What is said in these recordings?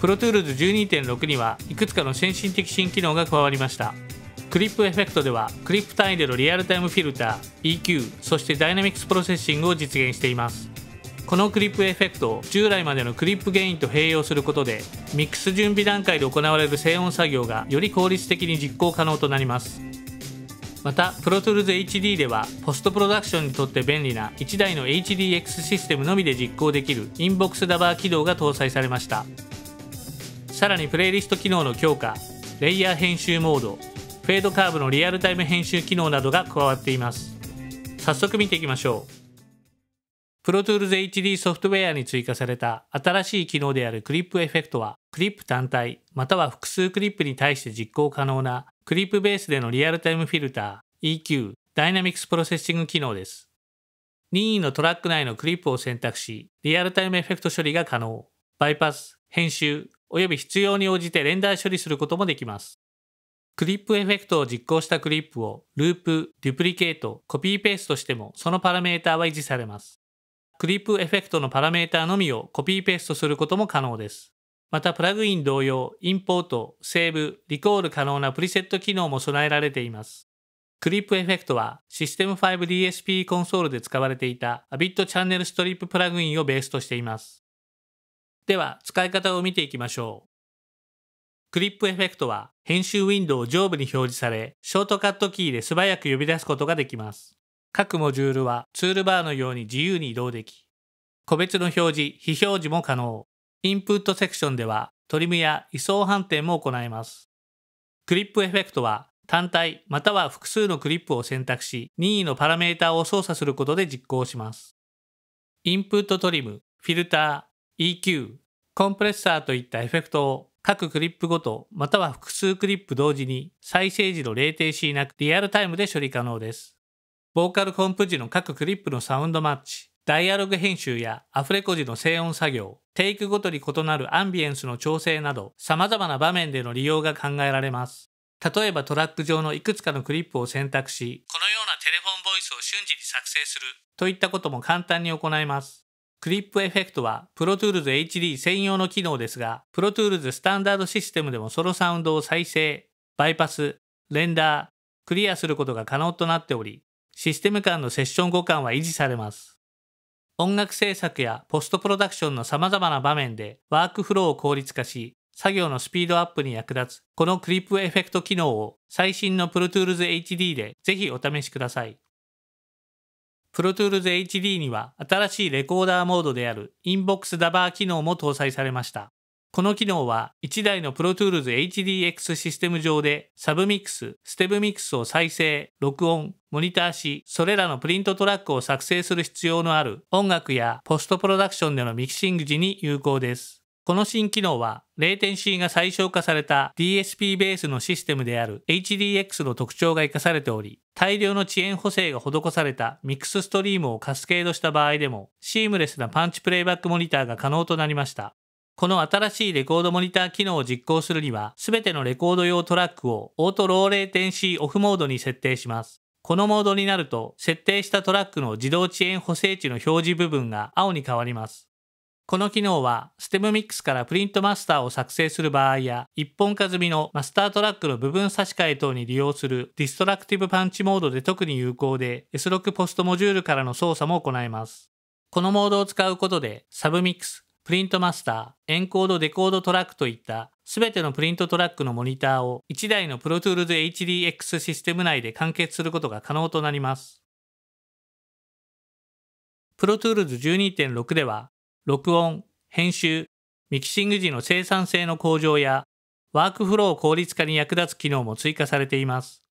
プロトゥールズ12.6にはいくつかの先進的新機能が加わりましたクリップエフェクトではクリップ単位でのリアルタイムフィルター EQ そしてダイナミクスプロセッシングを実現していますこのクリップエフェクトを従来までのクリップゲインと併用することでミックス準備段階で行われる静音作業がより効率的に実行可能となりますまた ProTools HD ではポストプロダクションにとって便利な1台の HDX システムのみで実行できるインボックスダバー起動が搭載されましたさらにプレイリスト機能の強化レイヤー編集モードフェードカーブのリアルタイム編集機能などが加わっています早速見ていきましょう ProTools HD ソフトウェアに追加された新しい機能であるクリップエフェクトは、クリップ単体、または複数クリップに対して実行可能な、クリップベースでのリアルタイムフィルター、EQ、ダイナミクスプロセッシング機能です。任意のトラック内のクリップを選択し、リアルタイムエフェクト処理が可能。バイパス、編集、および必要に応じてダー処理することもできます。クリップエフェクトを実行したクリップをループ、デュプリケート、コピーペーストしてもそのパラメーターは維持されます。クリップエフェクトのパラメーターのみをコピーペーストすることも可能です。またプラグイン同様、インポート、セーブ、リコール可能なプリセット機能も備えられています。クリップエフェクトはシステム 5DSP コンソールで使われていた Abit チャンネルストリッププラグインをベースとしています。では、使い方を見ていきましょう。クリップエフェクトは編集ウィンドウを上部に表示され、ショートカットキーで素早く呼び出すことができます。各モジュールはツールバーのように自由に移動でき、個別の表示、非表示も可能。インプットセクションではトリムや位相反転も行えます。クリップエフェクトは単体または複数のクリップを選択し、任意のパラメータを操作することで実行します。インプットトリム、フィルター、EQ、コンプレッサーといったエフェクトを各クリップごとまたは複数クリップ同時に再生時の0停止なくリアルタイムで処理可能です。ボーカルコンプ時の各クリップのサウンドマッチ、ダイアログ編集やアフレコ時の静音作業、テイクごとに異なるアンビエンスの調整など、様々な場面での利用が考えられます。例えばトラック上のいくつかのクリップを選択し、このようなテレフォンボイスを瞬時に作成するといったことも簡単に行えます。クリップエフェクトは ProTools HD 専用の機能ですが、ProTools スタンダードシステムでもソロサウンドを再生、バイパス、レンダー、クリアすることが可能となっており、システム間のセッション互換は維持されます。音楽制作やポストプロダクションの様々な場面でワークフローを効率化し、作業のスピードアップに役立つこのクリップエフェクト機能を最新の ProTools HD でぜひお試しください。Pro Tools HD には新しいレコーダーモードである Inbox ダバー機能も搭載されました。この機能は1台の Pro Tools HDX システム上でサブミックス、ステブミックスを再生、録音、モニターし、それらのプリントトラックを作成する必要のある音楽やポストプロダクションでのミキシング時に有効です。この新機能は、レーテンシーが最小化された DSP ベースのシステムである HDX の特徴が活かされており、大量の遅延補正が施されたミックスストリームをカスケードした場合でも、シームレスなパンチプレイバックモニターが可能となりました。この新しいレコードモニター機能を実行するには、すべてのレコード用トラックをオートローレーテンシーオフモードに設定します。このモードになると、設定したトラックの自動遅延補正値の表示部分が青に変わります。この機能はステムミックスからプリントマスターを作成する場合や一本化済みのマスタートラックの部分差し替え等に利用するディストラクティブパンチモードで特に有効で S6 ポストモジュールからの操作も行えます。このモードを使うことでサブミックス、プリントマスター、エンコードデコードトラックといったすべてのプリントトラックのモニターを1台の ProTools HDX システム内で完結することが可能となります。ProTools 12.6では録音、編集、ミキシング時の生産性の向上や、ワークフロー効率化に役立つ機能も追加されています。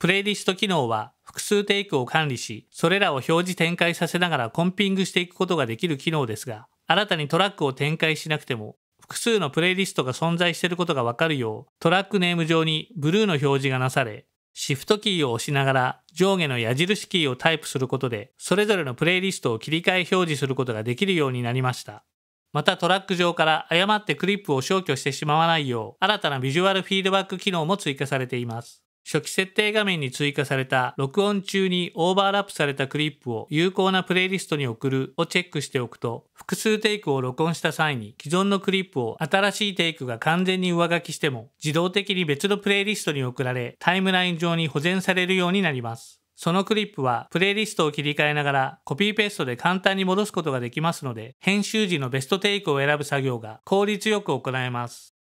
プレイリスト機能は複数テイクを管理し、それらを表示展開させながらコンピングしていくことができる機能ですが、新たにトラックを展開しなくても、複数のプレイリストが存在していることがわかるよう、トラックネーム上にブルーの表示がなされ、シフトキーを押しながら上下の矢印キーをタイプすることで、それぞれのプレイリストを切り替え表示することができるようになりました。またトラック上から誤ってクリップを消去してしまわないよう、新たなビジュアルフィードバック機能も追加されています。初期設定画面に追加された録音中にオーバーラップされたクリップを有効なプレイリストに送るをチェックしておくと複数テイクを録音した際に既存のクリップを新しいテイクが完全に上書きしても自動的に別のプレイリストに送られタイムライン上に保全されるようになります。そのクリップはプレイリストを切り替えながらコピーペーストで簡単に戻すことができますので編集時のベストテイクを選ぶ作業が効率よく行えます。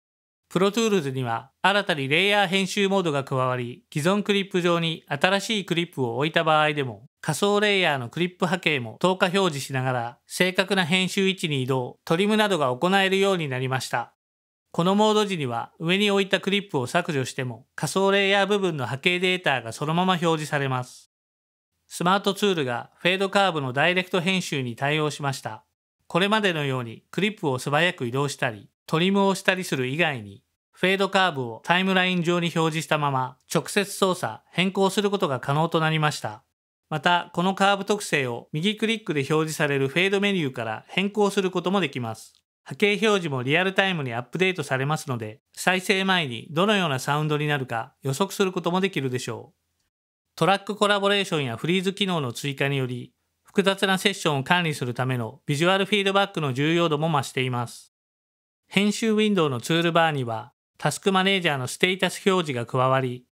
ProTools には新たにレイヤー編集モードが加わり、既存クリップ上に新しいクリップを置いた場合でも、仮想レイヤーのクリップ波形も等価表示しながら、正確な編集位置に移動、トリムなどが行えるようになりました。このモード時には上に置いたクリップを削除しても仮想レイヤー部分の波形データがそのまま表示されます。スマートツールがフェードカーブのダイレクト編集に対応しました。これまでのようにクリップを素早く移動したり、トリムをしたりする以外に、フェードカーブをタイムライン上に表示したまま直接操作、変更することが可能となりました。また、このカーブ特性を右クリックで表示されるフェードメニューから変更することもできます。波形表示もリアルタイムにアップデートされますので、再生前にどのようなサウンドになるか予測することもできるでしょう。トラックコラボレーションやフリーズ機能の追加により、複雑なセッションを管理するためのビジュアルフィードバックの重要度も増しています。編集ウィンドウのツールバーには、タスクマネージャーのステータス表示が加わり、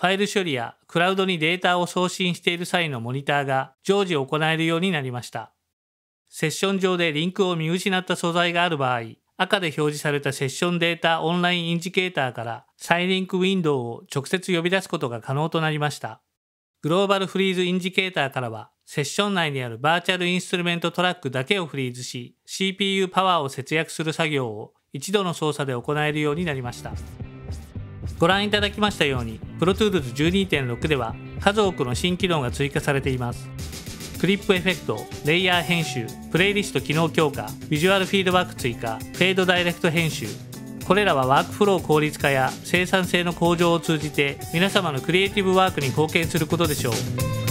ファイル処理やクラウドにデータを送信している際のモニターが常時行えるようになりました。セッション上でリンクを見失った素材がある場合、赤で表示されたセッションデータオンラインインジケーターから再リンクウィンドウを直接呼び出すことが可能となりました。グローバルフリーズインジケーターからは、セッション内にあるバーチャルインストゥルメントトラックだけをフリーズし、CPU パワーを節約する作業を一度の操作で行えるようになりましたご覧いただきましたように ProTools12.6 では数多くの新機能が追加されていますクリップエフェクトレイヤー編集プレイリスト機能強化ビジュアルフィードバック追加フェードダイレクト編集これらはワークフロー効率化や生産性の向上を通じて皆様のクリエイティブワークに貢献することでしょう